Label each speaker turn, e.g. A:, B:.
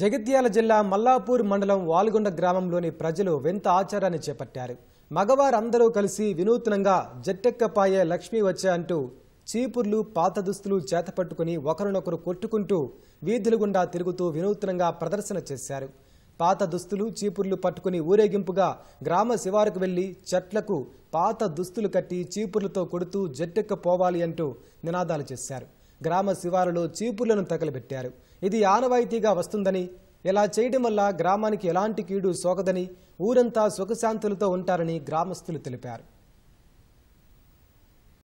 A: జగిత్యాల జిల్లా మల్లాపూర్ మండలం వాల్గొండ గ్రామంలోని ప్రజలు వింత ఆచారాన్ని చేపట్టారు మగవారందరూ కలిసి వినూత్నంగా జట్టెక్కపాయే లక్ష్మి వచ్చే అంటూ చీపుర్లు పాత దుస్తులు చేతపట్టుకుని ఒకరినొకరు కొట్టుకుంటూ వీధుల గుండా తిరుగుతూ వినూత్నంగా ప్రదర్శన చేశారు పాత దుస్తులు చీపుర్లు పట్టుకుని ఊరేగింపుగా గ్రామ శివారుకు వెళ్లి చెట్లకు పాత దుస్తులు కట్టి చీపుర్లతో కొడుతూ జట్టెక్క పోవాలి అంటూ నినాదాలు చేశారు గ్రామ శివారులో చీపుర్లను తగలబెట్టారు ఇది ఆనవాయితీగా వస్తుందని ఇలా చేయడం వల్ల గ్రామానికి ఎలాంటి కీడు సోకదని ఊరంతా సుఖశాంతులతో ఉంటారని గ్రామస్తులు తెలిపారు